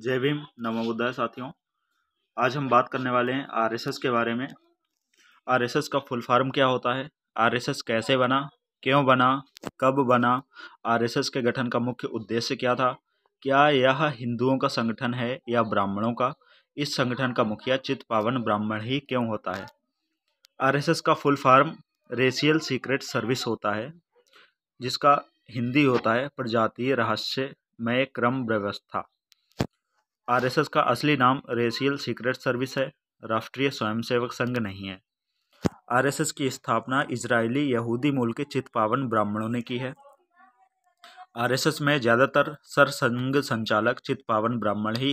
जय भीम नमोदय साथियों आज हम बात करने वाले हैं आरएसएस के बारे में आरएसएस का फुल फॉर्म क्या होता है आरएसएस कैसे बना क्यों बना कब बना आरएसएस के गठन का मुख्य उद्देश्य क्या था क्या यह हिंदुओं का संगठन है या ब्राह्मणों का इस संगठन का मुखिया चित पावन ब्राह्मण ही क्यों होता है एस का full form racial secret service होता है जिसका हिंदी होता है प्रजातीय रहस्यमय क्रम व्यवस्था आरएसएस का असली नाम रेसियल सीक्रेट सर्विस है राष्ट्रीय स्वयंसेवक संघ नहीं है आरएसएस की स्थापना इजरायली यहूदी मूल के पावन ब्राह्मणों ने की है आरएसएस में ज़्यादातर सरसंघ संचालक पावन ब्राह्मण ही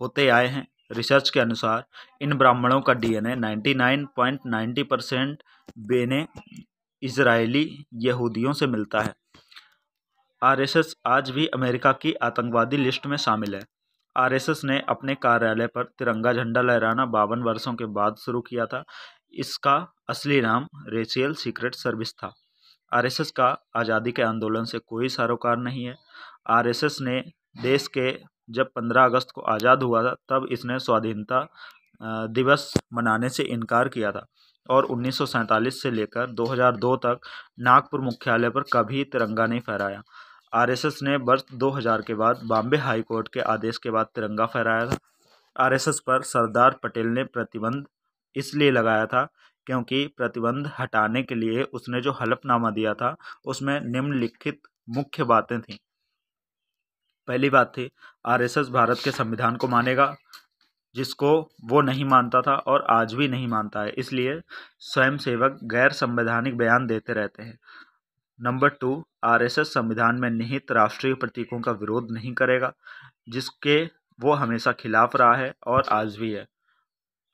होते आए हैं रिसर्च के अनुसार इन ब्राह्मणों का डीएनए 99.90 परसेंट बेने इजरायली यहूदियों से मिलता है आरएसएस आज भी अमेरिका की आतंकवादी लिस्ट में शामिल है आरएसएस ने अपने कार्यालय पर तिरंगा झंडा लहराना बावन वर्षों के बाद शुरू किया था इसका असली नाम रेशियल सीक्रेट सर्विस था आरएसएस का आज़ादी के आंदोलन से कोई सरोकार नहीं है आरएसएस ने देश के जब 15 अगस्त को आज़ाद हुआ था तब इसने स्वाधीनता दिवस मनाने से इनकार किया था और 1947 से लेकर 2002 तक नागपुर मुख्यालय पर कभी तिरंगा नहीं फहराया आरएसएस ने वर्ष 2000 के बाद बॉम्बे हाई कोर्ट के आदेश के बाद तिरंगा फहराया था आरएसएस पर सरदार पटेल ने प्रतिबंध इसलिए लगाया था क्योंकि प्रतिबंध हटाने के लिए उसने जो हलफनामा दिया था उसमें निम्नलिखित मुख्य बातें थीं पहली बात थी आरएसएस भारत के संविधान को मानेगा जिसको वो नहीं मानता था और आज भी नहीं मानता है इसलिए स्वयंसेवक गैर संवैधानिक बयान देते रहते हैं number two R S S संविधान में निहित राष्ट्रीय प्रतीकों का विरोध नहीं करेगा जिसके वो हमेशा खिलाफ रहा है और आज भी है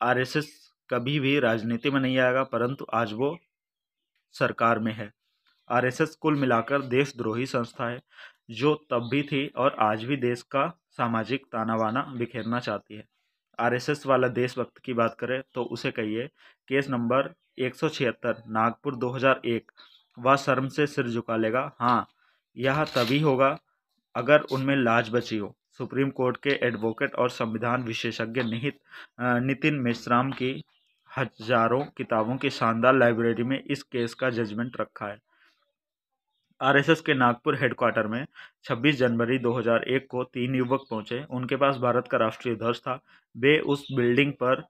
आर एस एस कभी भी राजनीति में नहीं आएगा परंतु आज वो सरकार में है आरएसएस कुल मिलाकर देशद्रोही संस्था है जो तब भी थी और आज भी देश का सामाजिक ताना बाना बिखेरना चाहती है आरएसएस वाला देशभक्त की बात करें तो उसे कहिए केस नंबर एक नागपुर 2001 वह शर्म से सिर झुका लेगा हाँ यह तभी होगा अगर उनमें लाज बची हो सुप्रीम कोर्ट के एडवोकेट और संविधान विशेषज्ञ निहित नितिन मिश्राम की हजारों किताबों की शानदार लाइब्रेरी में इस केस का जजमेंट रखा है आरएसएस के नागपुर हेडक्वार्टर में 26 जनवरी 2001 को तीन युवक पहुंचे उनके पास भारत का राष्ट्रीय ध्वज था वे उस बिल्डिंग पर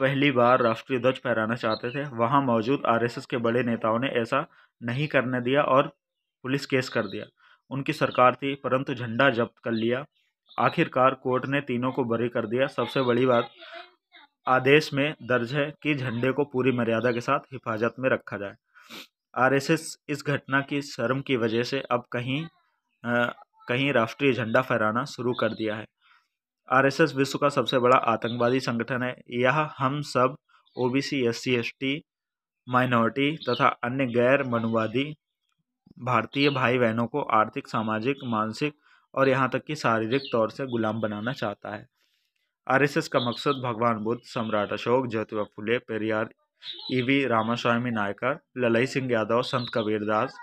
पहली बार राष्ट्रीय ध्वज फहराना चाहते थे वहाँ मौजूद आरएसएस के बड़े नेताओं ने ऐसा नहीं करने दिया और पुलिस केस कर दिया उनकी सरकार थी परंतु झंडा जब्त कर लिया आखिरकार कोर्ट ने तीनों को बरी कर दिया सबसे बड़ी बात आदेश में दर्ज है कि झंडे को पूरी मर्यादा के साथ हिफाजत में रखा जाए आरएसएस इस घटना की शर्म की वजह से अब कहीं आ, कहीं राष्ट्रीय झंडा फहराना शुरू कर दिया है आरएसएस विश्व का सबसे बड़ा आतंकवादी संगठन है यह हम सब ओबीसी एससी एसटी माइनॉरिटी तथा अन्य गैर मनुवादी भारतीय भाई बहनों को आर्थिक सामाजिक मानसिक और यहाँ तक कि शारीरिक तौर से गुलाम बनाना चाहता है आरएसएस का मकसद भगवान बुद्ध सम्राट अशोक ज्योतिबा फुले पेरियार ईवी रामास्वामी नायकर ललई सिंह यादव संत कबीरदास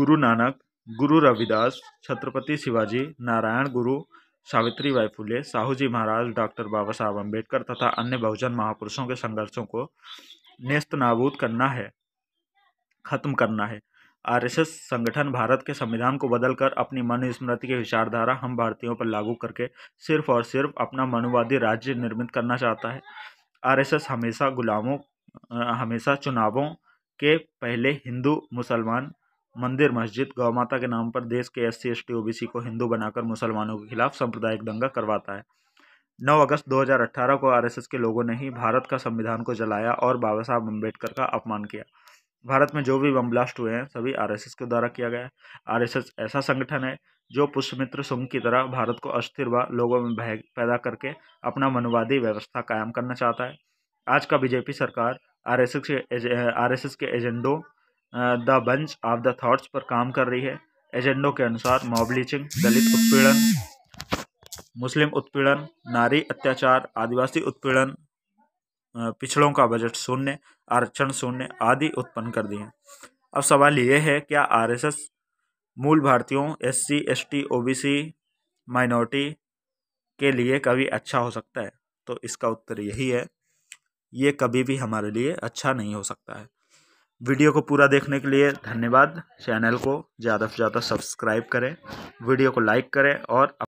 गुरु नानक गुरु रविदास छत्रपति शिवाजी नारायण गुरु सावित्री बाई फुले साहू जी महाराज डॉक्टर बाबा साहब अम्बेडकर तथा अन्य बहुजन महापुरुषों के संघर्षों को नेस्त नाबूद करना है खत्म करना है आरएसएस संगठन भारत के संविधान को बदलकर अपनी मनुस्मृति की विचारधारा हम भारतीयों पर लागू करके सिर्फ और सिर्फ अपना मनुवादी राज्य निर्मित करना चाहता है आरएसएस हमेशा गुलामों हमेशा चुनावों के पहले हिंदू मुसलमान मंदिर मस्जिद गौ माता के नाम पर देश के S C S T C को हिंदू बनाकर मुसलमानों के खिलाफ सांप्रदायिक दंगा करवाता है 9 अगस्त 2018 को आरएसएस के लोगों ने ही भारत का संविधान को जलाया और बाबा साहब अम्बेडकर का अपमान किया भारत में जो भी बम ब्लास्ट हुए हैं सभी आरएसएस के द्वारा किया गया है आरएसएस ऐसा संगठन है जो पुष्यमित्र सुंग की तरह भारत को अस्थिर व लोगों में भय पैदा करके अपना मनुवादी व्यवस्था कायम करना चाहता है आज का बीजेपी सरकार आरएसएस के आरएसएस के एजेंडों the bunch of the thoughts पर काम कर रही है एजेंडों के अनुसार मॉबलीचिंग दलित उत्पीड़न मुस्लिम उत्पीड़न नारी अत्याचार आदिवासी उत्पीड़न पिछड़ों का बजट शून्य आरक्षण शून्य आदि उत्पन्न कर दिए अब सवाल ये है क्या आरएसएस मूल भारतीयों एससी, एसटी, ओबीसी, माइनॉरिटी के लिए कभी अच्छा हो सकता है तो इसका उत्तर यही है ये कभी भी हमारे लिए अच्छा नहीं हो सकता है वीडियो को पूरा देखने के लिए धन्यवाद चैनल को ज़्यादा से ज़्यादा सब्सक्राइब करें वीडियो को लाइक करें और